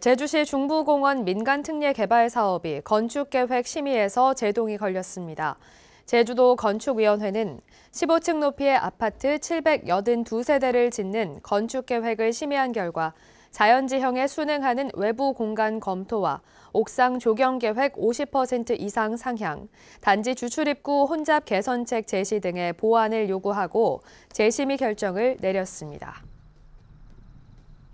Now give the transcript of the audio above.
제주시 중부공원 민간특례 개발 사업이 건축계획 심의에서 제동이 걸렸습니다. 제주도 건축위원회는 15층 높이의 아파트 782세대를 짓는 건축계획을 심의한 결과 자연지형에 순응하는 외부 공간 검토와 옥상 조경계획 50% 이상 상향, 단지 주출입구 혼잡 개선책 제시 등의 보완을 요구하고 재심의 결정을 내렸습니다.